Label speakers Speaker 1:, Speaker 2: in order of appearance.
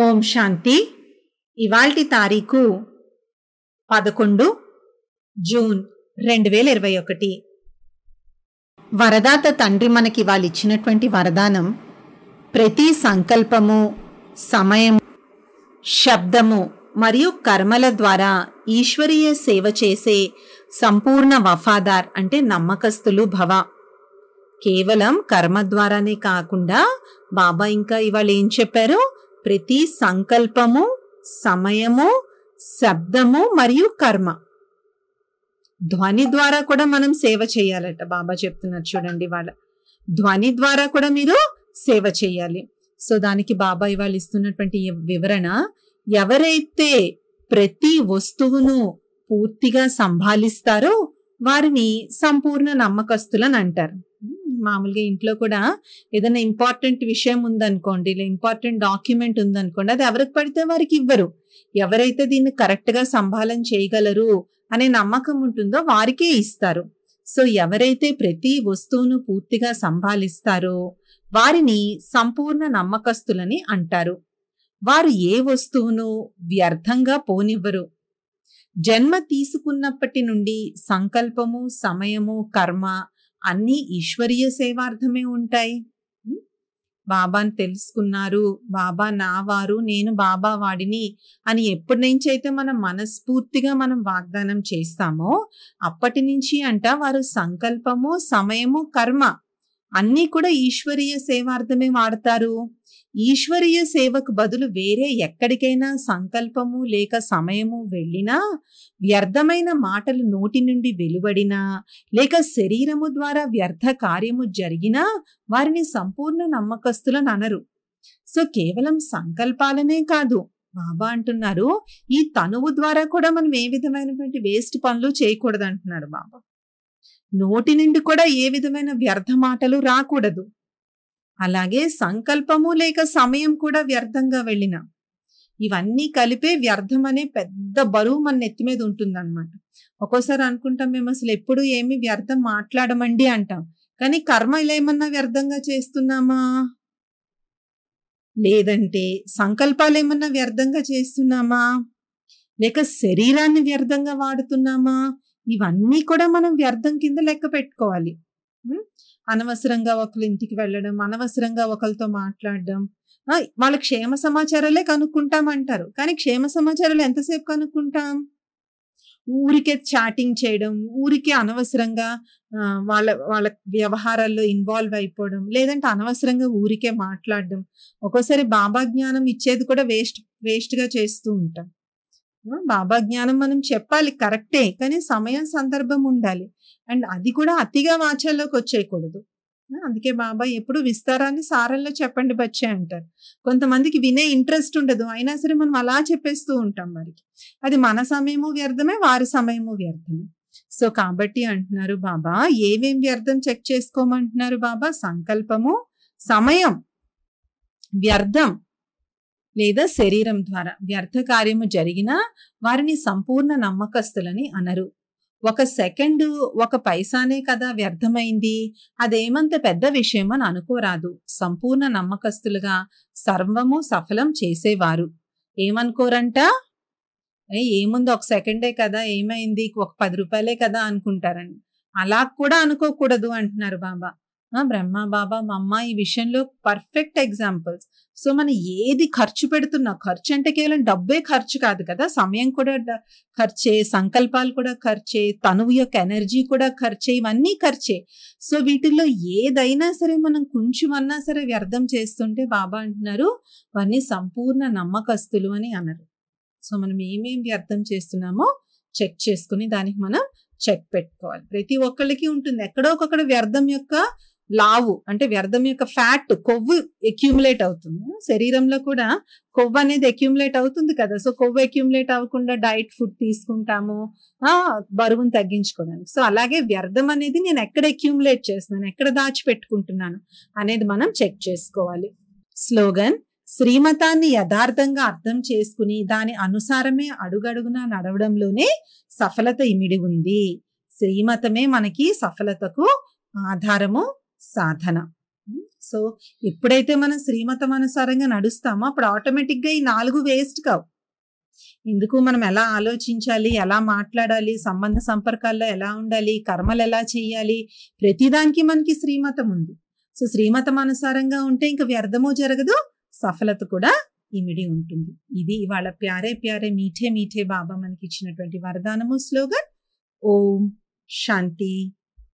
Speaker 1: ఓం శాంతి ఇవాల్టి తారీఖు పదకొండు జూన్ రెండు వేల ఇరవై ఒకటి వరదాత తండ్రి మనకి వాళ్ళు ఇచ్చినటువంటి వరదానం ప్రతి సంకల్పము సమయం శబ్దము మరియు కర్మల ద్వారా ఈశ్వరీయ సేవ చేసే సంపూర్ణ వఫాదార్ అంటే నమ్మకస్తులు భవ కేవలం కర్మ ద్వారానే కాకుండా బాబా ఇంకా ఇవాళ ఏం చెప్పారు ప్రతి సంకల్పము సమయము శబ్దము మరియు కర్మ ధ్వని ద్వారా కూడా మనం సేవ చేయాలట బాబా చెప్తున్నారు చూడండి వాళ్ళ ధ్వని ద్వారా కూడా మీరు సేవ చేయాలి సో దానికి బాబా ఇవాళ ఇస్తున్నటువంటి వివరణ ఎవరైతే ప్రతి వస్తువును పూర్తిగా సంభాలిస్తారో వారిని సంపూర్ణ నమ్మకస్తులని అంటారు మామూలుగా ఇంట్లో కూడా ఏదైనా ఇంపార్టెంట్ విషయం ఉందనుకోండి లేదా ఇంపార్టెంట్ డాక్యుమెంట్ ఉందనుకోండి అది ఎవరికి పడితే వారికి ఇవ్వరు ఎవరైతే దీన్ని కరెక్ట్గా సంభాళం చేయగలరు అనే నమ్మకం ఉంటుందో వారికే ఇస్తారు సో ఎవరైతే ప్రతి వస్తువును పూర్తిగా సంభాలిస్తారో వారిని సంపూర్ణ నమ్మకస్తులని అంటారు వారు ఏ వస్తువును వ్యర్థంగా పోనివ్వరు జన్మ తీసుకున్నప్పటి నుండి సంకల్పము సమయము కర్మ అన్నీ ఈశ్వరీయ సేవార్థమే ఉంటాయి బాబాని తెలుసుకున్నారు బాబా నా వారు నేను బాబా వాడిని అని ఎప్పటి నుంచి అయితే మనం మనస్ఫూర్తిగా మనం వాగ్దానం చేస్తామో అప్పటి నుంచి అంట వారు సంకల్పము సమయము కర్మ అన్నీ కూడా ఈశ్వరీయ సేవార్థమే వాడతారు ఈశ్వరీయ సేవకు బదులు వేరే ఎక్కడికైనా సంకల్పము లేక సమయము వెళ్ళినా వ్యర్థమైన మాటలు నోటి నుండి వెలువడినా లేక శరీరము ద్వారా వ్యర్థ కార్యము జరిగినా వారిని సంపూర్ణ నమ్మకస్తులను అనరు సో కేవలం సంకల్పాలనే కాదు బాబా అంటున్నారు ఈ తనువు ద్వారా కూడా మనం ఏ విధమైనటువంటి వేస్ట్ పనులు చేయకూడదు అంటున్నాడు బాబా నోటి నుండి కూడా ఏ విధమైన వ్యర్థ మాటలు రాకూడదు అలాగే సంకల్పము లేక సమయం కూడా వ్యర్థంగా వెళ్ళిన ఇవన్నీ కలిపే వ్యర్థం అనే పెద్ద బరువు మన నెత్తి మీద ఉంటుందన్నమాట ఒక్కోసారి అనుకుంటాం మేము అసలు ఎప్పుడు ఏమి వ్యర్థం మాట్లాడమండి అంటాం కానీ కర్మ ఇలా ఏమన్నా వ్యర్థంగా చేస్తున్నామా లేదంటే సంకల్పాలు ఏమన్నా వ్యర్థంగా చేస్తున్నామా లేక శరీరాన్ని వ్యర్థంగా వాడుతున్నామా ఇవన్నీ కూడా మనం వ్యర్థం కింద లెక్క పెట్టుకోవాలి అనవసరంగా ఒకరి ఇంటికి వెళ్ళడం అనవసరంగా ఒకరితో మాట్లాడడం వాళ్ళ క్షేమ సమాచారాలే కనుక్కుంటామంటారు కానీ క్షేమ సమాచారాలు ఎంతసేపు కనుక్కుంటాం ఊరికే చాటింగ్ చేయడం ఊరికే అనవసరంగా వాళ్ళ వాళ్ళ వ్యవహారాల్లో ఇన్వాల్వ్ అయిపోవడం లేదంటే అనవసరంగా ఊరికే మాట్లాడడం ఒక్కోసారి బాబా జ్ఞానం ఇచ్చేది కూడా వేస్ట్ వేస్ట్గా చేస్తూ ఉంటాం బాబా జ్ఞానం మనం చెప్పాలి కరెక్టే కానీ సమయం సందర్భం ఉండాలి అండ్ అది కూడా అతిగా వాచల్లోకి వచ్చేయకూడదు అందుకే బాబా ఎప్పుడు విస్తారాన్ని సారల్లో చెప్పండి బచ్చే అంటారు కొంతమందికి వినే ఇంట్రెస్ట్ ఉండదు అయినా సరే మనం అలా చెప్పేస్తూ ఉంటాం వారికి అది మన సమయము వ్యర్థమే వారి సమయము వ్యర్థమే సో కాబట్టి అంటున్నారు బాబా ఏమేం వ్యర్థం చెక్ చేసుకోమంటున్నారు బాబా సంకల్పము సమయం వ్యర్థం లేదా శరీరం ద్వారా వ్యర్థ కార్యము జరిగినా వారిని సంపూర్ణ నమ్మకస్తులని అనరు ఒక సెకండ్ ఒక పైసానే కదా వ్యర్థమైంది అదేమంత పెద్ద విషయం అని అనుకోరాదు సంపూర్ణ నమ్మకస్తులుగా సర్వము సఫలం చేసేవారు ఏమనుకోరంట ఏముంది ఒక సెకండే కదా ఏమైంది ఒక పది రూపాయలే కదా అనుకుంటారని అలా కూడా అనుకోకూడదు అంటున్నారు బాబా బ్రహ్మ బాబా మా అమ్మ ఈ విషయంలో పర్ఫెక్ట్ ఎగ్జాంపుల్స్ సో మనం ఏది ఖర్చు పెడుతున్నా ఖర్చు అంటే కేవలం డబ్బే ఖర్చు కాదు కదా సమయం కూడా ఖర్చే సంకల్పాలు కూడా ఖర్చే తనువు యొక్క ఎనర్జీ కూడా ఖర్చే ఇవన్నీ ఖర్చే సో వీటిల్లో ఏదైనా సరే మనం కొంచెం అన్నా సరే వ్యర్థం చేస్తుంటే బాబా అంటున్నారు వారిని సంపూర్ణ నమ్మకస్తులు అని అన్నారు సో మనం ఏమేమి వ్యర్థం చేస్తున్నామో చెక్ చేసుకుని దానికి మనం చెక్ పెట్టుకోవాలి ప్రతి ఒక్కళ్ళకి ఉంటుంది ఎక్కడో ఒకక్కడ వ్యర్థం యొక్క లావు అంటే వ్యర్థం యొక్క ఫ్యాట్ కొవ్వు ఎక్యూములేట్ అవుతుంది శరీరంలో కూడా కొవ్వు అనేది ఎక్యూములేట్ అవుతుంది కదా సో కొవ్వు ఎక్యూములేట్ అవ్వకుండా డైట్ ఫుడ్ తీసుకుంటాము బరువును తగ్గించుకోవడానికి సో అలాగే వ్యర్థం అనేది నేను ఎక్కడ ఎక్యూములేట్ చేస్తున్నాను ఎక్కడ దాచిపెట్టుకుంటున్నాను అనేది మనం చెక్ చేసుకోవాలి స్లోగన్ శ్రీమతాన్ని యథార్థంగా అర్థం చేసుకుని దాని అనుసారమే అడుగడుగునా నడవడంలోనే సఫలత ఇమిడి ఉంది శ్రీమతమే మనకి సఫలతకు ఆధారము సాధన సో ఎప్పుడైతే మనం శ్రీమతం అనుసారంగా నడుస్తామో అప్పుడు ఆటోమేటిక్గా ఈ నాలుగు వేస్ట్ కావు ఎందుకు మనం ఎలా ఆలోచించాలి ఎలా మాట్లాడాలి సంబంధ సంపర్కాల్లో ఎలా ఉండాలి కర్మలు ఎలా చేయాలి ప్రతిదానికి మనకి శ్రీమతం ఉంది సో శ్రీమతం అనుసారంగా ఉంటే ఇంక వ్యర్థమో జరగదు సఫలత కూడా ఇమిడి ఉంటుంది ఇది ఇవాళ ప్యారే ప్యారే మీఠే మీఠే బాబా మనకి ఇచ్చినటువంటి వరదానము స్లోగన్ ఓం శాంతి